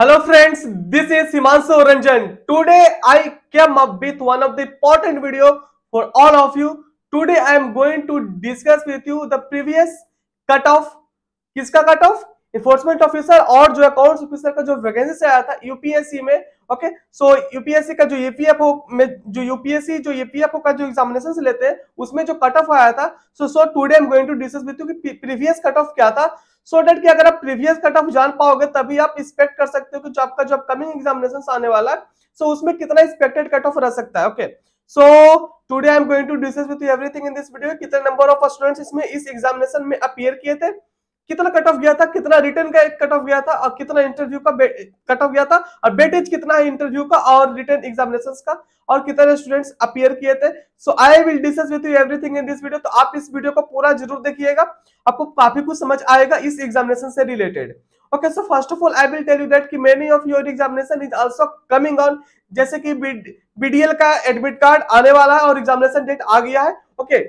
Hello friends this is Himanshu Ranjan today I came up with one of the important video for all of you today I am going to discuss with you the previous cut off किसका cut off enforcement officer और जो accounts officer का जो vacancy आया था UPSC में okay so UPSC का जो यूपीएफओ में जो यूपीएससी जो यूपीएफओ का जो एग्जामिनेशन लेते हैं उसमें जो कट ऑफ आया था so so today I am going to discuss with you कि प्रीवियस कट ऑफ क्या था सो डेट की अगर आप प्रीवियस कट ऑफ जान पाओगे तभी आप एक्सपेक्ट कर सकते हो कि जो आपका जो अपकमिंग एग्जामिनेशन आने वाला है सो so उसमें कितना एक्सपेक्टेड कट ऑफ रह सकता है okay so today I am going to discuss with you everything in this video कितने नंबर ऑफ स्टूडेंट्स इसमें इस एग्जामिनेशन में अपियर किए थे कितना कट ऑफ गया था कितना रिटर्न का कट ऑफ गया था और कितना इंटरव्यू का कट ऑफ गया था और बेटेज कितना है इंटरव्यू का और रिटर्न एग्जामिनेशन का और कितने स्टूडेंट्स अपियर किए थे so I will discuss with you everything in this video तो आप इस वीडियो को पूरा जरूर देखिएगा आपको काफी कुछ समझ आएगा इस एग्जामिनेशन से related okay so first of all I will tell you that कि many of your examination is also coming on जैसे कि बीडीएल का एडमिट कार्ड आने वाला है और एग्जामिनेशन डेट आ गया है ओके okay.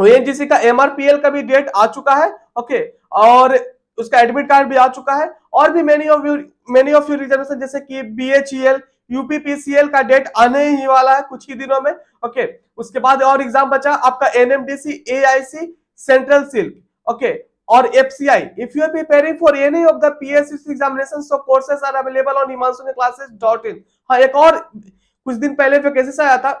ओएनजीसी तो का एमआरपीएल का भी डेट आ चुका है ओके और उसका एडमिट कार्ड भी आ चुका है और भी many of you many of you reservation जैसे कि बीएचईएल यूपीपीसीएल e का डेट आने ही वाला है कुछ ही दिनों में ओके उसके बाद और एग्जाम बचा आपका NMDC AIC central silk okay और FCI if you are preparing for any of the PSC examination so PSC are available on are classes dot in हाँ एक और कुछ दिन पहले वैकेंसी आया था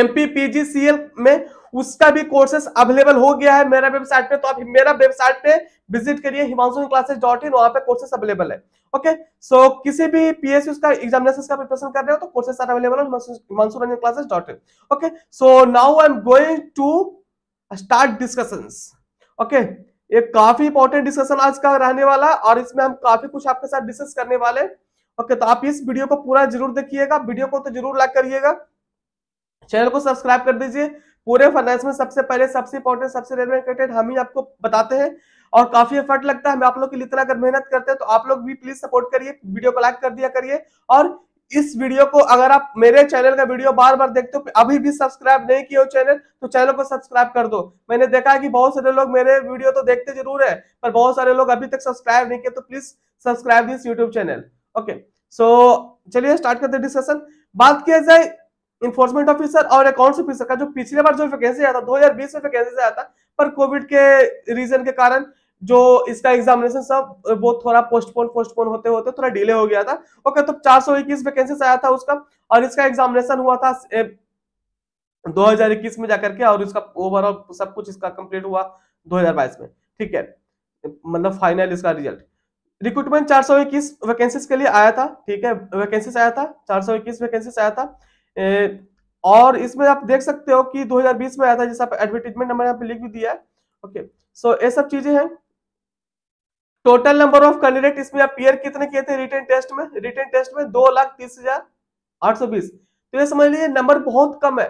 एमपीपीजीसीएल में उसका भी कोर्सेस अवेलेबल हो गया है मेरा वेबसाइट पे तो आप मेरा वेबसाइट पे विजिट करिए हिमांशु क्लासेस डॉट इन वहां पर कोर्सेस अवेलेबल है ओके सो so, किसी भी पीएससी का एग्जामिनेशन का प्रिपरेशन कर रहे हो तो courses are available Himanshu Ranjan classes dot in okay so now I am going to start discussion okay एक काफी इंपॉर्टेंट डिस्कशन आज का रहने वाला है और इसमें हम काफी कुछ आपके साथ डिस्कस करने वाले ओके okay, तो आप इस वीडियो को पूरा जरूर देखिएगा वीडियो को तो जरूर लाइक करिएगा चैनल को सब्सक्राइब कर दीजिए पूरे फाइनेंस में सबसे पहले सबसे इंपॉर्टेंट सबसे रेलिवेंट हम ही आपको बताते हैं और काफी एफर्ट लगता है हम आप लोग के लिए इतना अगर मेहनत करते हैं तो आप लोग भी प्लीज सपोर्ट करिए वीडियो को लाइक कर दिया करिए और इस वीडियो को अगर आप मेरे चैनल का वीडियो बार बार देखते हो तो अभी भी सब्सक्राइब नहीं किया हो चैनल तो चैनल को सब्सक्राइब कर दो मैंने देखा है कि बहुत सारे लोग मेरे वीडियो तो देखते जरूर है पर बहुत सारे लोग अभी तक सब्सक्राइब नहीं किए तो please subscribe this YouTube channel okay so चलिए स्टार्ट करते डिस्कशन बात किया जाए इन्फोर्समेंट ऑफिसर और अकाउंट्स ऑफिसर का जो पिछले बार जो वैकेंसी आया था 2020 में वैकेंसी आया था पर कोविड के रीजन के कारण जो इसका एग्जामिनेशन सब वो थोड़ा पोस्टपोन पोस्टपोन होते होते थोड़ा डिले हो गया था ओके तो चार सौ इक्कीस वैकेंसी आया था उसका और इसका एग्जामिनेशन हुआ था ए, 2021 में जाकर के और इसका ओवरऑल सब कुछ इसका कंप्लीट हुआ 2022 में ठीक है मतलब फाइनल इसका रिजल्ट रिक्रूटमेंट चार सौ इक्कीस वैकेंसी के लिए आया था ठीक है वैकेंसी आया था चार सौ इक्कीस वैकेंसी आया था और इसमें आप देख सकते हो कि 2020 में आया था जैसा एडवर्टीजमेंट नंबर यहाँ पे लिख भी दिया है ओके सो ये सब चीजें हैं टोटल नंबर ऑफ कैंडिडेट इसमें अपियर कितने किए थे रिटर्न टेस्ट में रिटर्न टेस्ट में दो लाख तीस हजार आठ सौ बीस तो ये समझ लीजिए नंबर बहुत कम है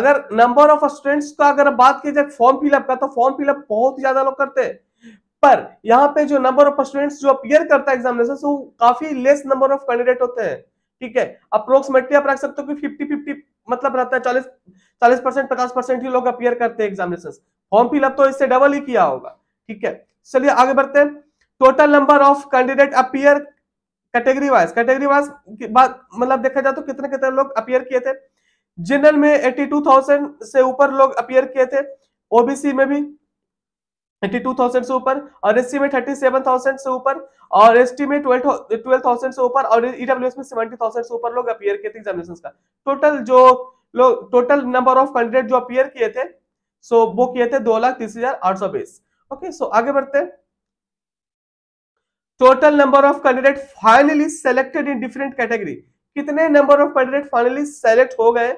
अगर नंबर ऑफ स्टूडेंट्स का अगर बात की जाए फॉर्म फिलअप का तो फॉर्म फिलअप बहुत ज्यादा लोग करते हैं पर यहाँ पे जो नंबर ऑफ स्टूडेंट्स जो अपियर करता है एग्जामिनेशन काफी लेस नंबर ऑफ कैंडिडेट होते हैं ठीक है अप्रोक्सिमेटली आप रख सकते हो कि फिफ्टी फिफ्टी मतलब रहता है चालीस चालीस परसेंट पचास परसेंट ही लोग अपियर करते हैं एग्जामिनेशन फॉर्म फिलअप तो इससे डबल ही किया होगा ठीक है चलिए आगे बढ़ते हैं total number of candidate appear category wise category wise मतलब देखा जाए तो कितने कितने लोग अपियर किए थे जनरल में 82,000 से ऊपर लोग अपियर किए थे ओबीसी में भी थर्टी टू थाउजेंड से ऊपर और एस में थर्टी सेवन थाउजेंड से ऊपर और एस में ट्वेल्व थाउजेंड से ऊपर और ईडब्ल्यू e में सेवेंटी थाउजेंड से ऊपर लोग अपियर किए थे एग्जामिनेशन का टोटल जो लोग टोटल नंबर ऑफ कैंडिडेट जो अपियर किए थे सो वो किए थे दो लाख तीस हजार आठ सौ बीस ओके सो आगे बढ़ते हैं total number of candidate finally selected in different category कितने number of candidate finally select हो गए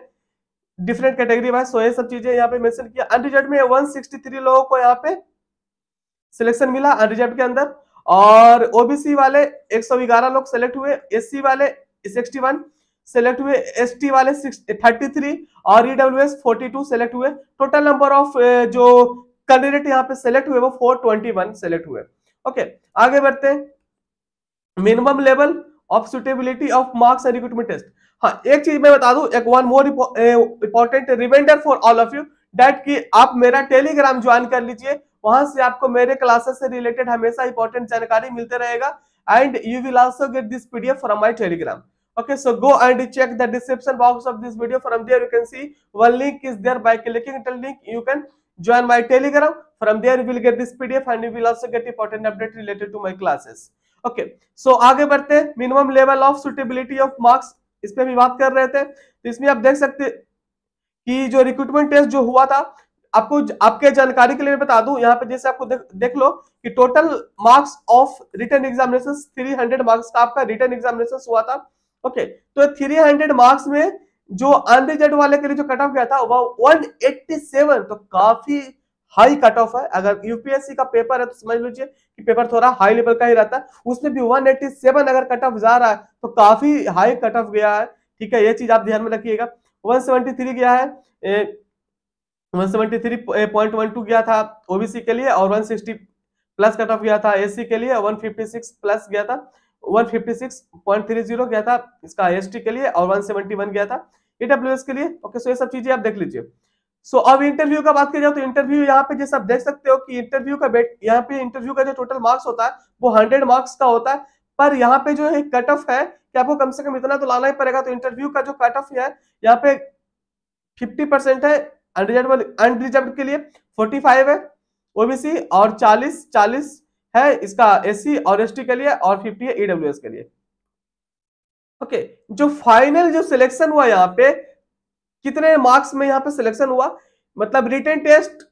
डिफरेंट कैटेगरी वाइज सो ये सब चीजें यहाँ पे मेंशन किया अनरिजल्ट में 163 लोगों को यहाँ पे सिलेक्शन मिला अनरिजर्व के अंदर और ओबीसी वाले 111 लोग सेलेक्ट हुए एससी वाले 61 सेलेक्ट हुए एसटी वाले 33 और ईडब्ल्यूएस 42 सेलेक्ट हुए टोटल नंबर ऑफ जो कैंडिडेट यहाँ पे सेलेक्ट हुए वो 421 सेलेक्ट हुए ओके आगे बढ़ते minimum level of suitability of marks and recruitment test हाँ एक चीज मैं बता दू एक one more important reminder for all of you date की आप मेरा टेलीग्राम ज्वाइन कर लीजिए वहां से आपको मेरे क्लासेस से रिलेटेड हमेशा इंपॉर्टेंट जानकारी मिलते रहेगा and you will also get this pdf from my telegram okay so go and check the description box of this video from there you can see one link is there by clicking the link you can join my telegram from there you will get this pdf and you will also get important update related to my classes okay so आगे बढ़ते हैं minimum level of suitability of marks इस पे हम बात कर रहे थे तो इसमें आप देख सकते कि जो रिक्रूटमेंट टेस्ट जो हुआ था आपको आपके जानकारी के लिए बता दूं यहाँ पे जैसे आपको देख, देख लो कि total marks of written examination 300 marks का आपका रिटर्न एग्जामिनेशन हुआ था ओके तो 300 मार्क्स में जो अनरिजल्ट वाले के लिए जो कट ऑफ गया था वह 187 तो काफी हाई कट ऑफ है अगर यूपीएससी का पेपर है तो समझ लीजिए कि पेपर थोड़ा हाई लेवल का ही रहता है उसमें भी सेवन अगर कट ऑफ जा रहा है तो काफी हाई कट ऑफ गया है ठीक है ये चीज आप ध्यान में रखिएगा थ्री गया है 173.12 eh, गया था ओबीसी के लिए और 160 प्लस कट ऑफ गया था एससी के लिए 156 प्लस गया था 156.30 गया था इसका एसटी के लिए और 171 गया था ईडब्ल्यूएस के लिए ओके सो ये सब चीजें आप देख लीजिए सो अब इंटरव्यू का बात की जाए तो इंटरव्यू यहाँ पे जैसे आप देख सकते हो कि इंटरव्यू का बेट यहाँ पे इंटरव्यू का जो टोटल मार्क्स होता है वो हंड्रेड मार्क्स का होता है पर यहाँ पे जो है कट ऑफ है कि आपको कम से कम इतना तो लाना ही पड़ेगा तो इंटरव्यू का जो कट ऑफ है यहाँ पे फिफ्टी परसेंट है अनरिजर्व अनरिजर्व के लिए 45 है ओबीसी और 40 40 है इसका एससी और एसटी के लिए और 50 है ईडब्ल्यू e के लिए ओके okay, जो फाइनल जो सिलेक्शन हुआ यहाँ पे कितने मार्क्स में यहाँ पे सिलेक्शन हुआ मतलब रिटर्न टेस्ट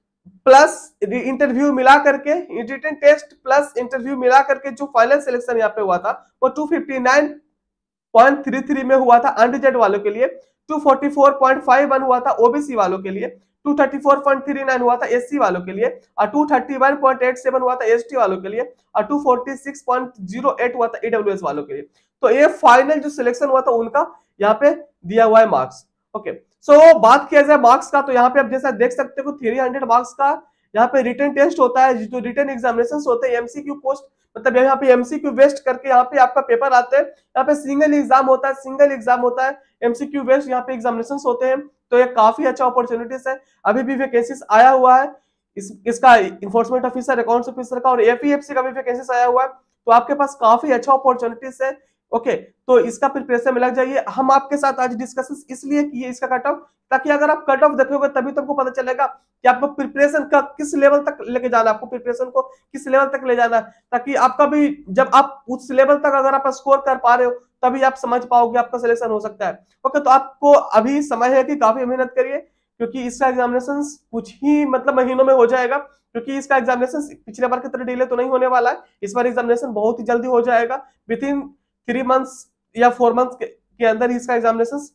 प्लस इंटरव्यू मिला करके रिटर्न टेस्ट प्लस इंटरव्यू मिला करके जो फाइनल सिलेक्शन यहाँ पे हुआ था वो 259.33 में हुआ था अनरिजर्व वालों के लिए 244.51 हुआ था ओबीसी वालों के लिए 234.39 हुआ था एससी वालों के लिए और 231.87 हुआ था एसटी वालों के लिए और 246.08 हुआ था ईडब्ल्यूएस वालों के लिए तो ये फाइनल जो सिलेक्शन हुआ था उनका यहाँ पे दिया हुआ है मार्क्स ओके सो बात किया जाए मार्क्स का तो यहाँ पे आप जैसा देख सकते हो 300 मार्क्स का यहाँ पे रिटर्न टेस्ट होता है जो रिटर्न एग्जामिनेशन होते हैं एमसीक्यू पोस्ट मतलब यहाँ पे एमसीक्यू वेस्ट करके यहाँ पे आपका पेपर आता है यहाँ पे सिंगल एग्जाम होता है सिंगल एग्जाम होता है एमसीक्यू वेस्ट यहाँ पे एग्जामिनेशन होते हैं तो ये काफी अच्छा अपॉर्चुनिटीज है अभी भी वैकेंसीज आया हुआ है इस, इसका इन्फोर्समेंट ऑफिसर अकाउंट्स ऑफिसर का और एपीएफसी का भी वैकेंसीज आया हुआ है तो आपके पास काफी अच्छा अपॉर्चुनिटीज है ओके तो इसका प्रिपरेशन में लग जाइए हम आपके साथ आज डिस्कशन इसलिए किए इसका कट ऑफ ताकि अगर आप कट ऑफ देखोगे तभी तो आपको पता चलेगा कि आपको प्रिपरेशन का किस लेवल तक लेके जाना आपको प्रिपरेशन को किस लेवल तक ले जाना ताकि आपका भी जब आप उस लेवल तक अगर आप स्कोर कर पा रहे हो तभी आप समझ पाओगे आपका सिलेक्शन हो सकता है ओके तो आपको अभी समय है कि काफी मेहनत करिए क्योंकि इसका एग्जामिनेशन कुछ ही मतलब महीनों में हो जाएगा क्योंकि इसका एग्जामिनेशन पिछले बार की तरह डिले तो नहीं होने वाला है इस बार एग्जामिनेशन बहुत ही जल्दी हो जाएगा विद इन थ्री मंथ्स या फोर मंथ के अंदर ही इसका एग्जामिनेशन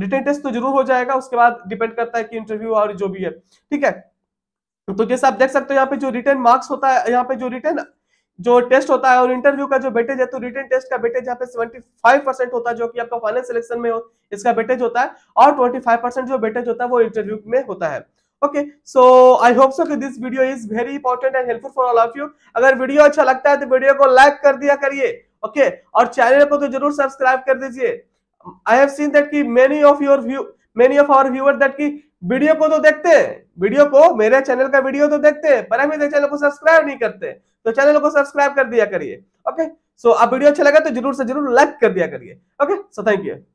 रिटर्न टेस्ट तो जरूर हो जाएगा उसके बाद डिपेंड करता है कि इंटरव्यू और जो भी है ठीक है तो जैसे आप देख सकते हो यहाँ पे जो रिटर्न मार्क्स होता है यहाँ पे जो रिटर्न जो टेस्ट होता है और इंटरव्यू का जो बेटेज है तो रिटर्न टेस्ट का बेटेज यहाँ पे 75 परसेंट होता है जो कि आपका फाइनल सिलेक्शन में हो, इसका बेटेज होता है और 25 परसेंट जो बेटेज होता है वो इंटरव्यू में होता है ओके सो आई होप सो कि this video is very important and helpful for all of you अगर वीडियो अच्छा लगता है तो वीडियो को लाइक कर दिया करिए ओके और चैनल को तो जरूर सब्सक्राइब कर दीजिए आई हैव सीन दैट कि many of your view many of our viewer that की वीडियो को तो देखते हैं वीडियो को मेरे चैनल का वीडियो तो देखते हैं पर हमें चैनल को सब्सक्राइब नहीं करते तो चैनल को सब्सक्राइब कर दिया करिए ओके सो आप वीडियो अच्छा लगा तो जरूर से जरूर लाइक कर दिया करिए ओके सो थैंक यू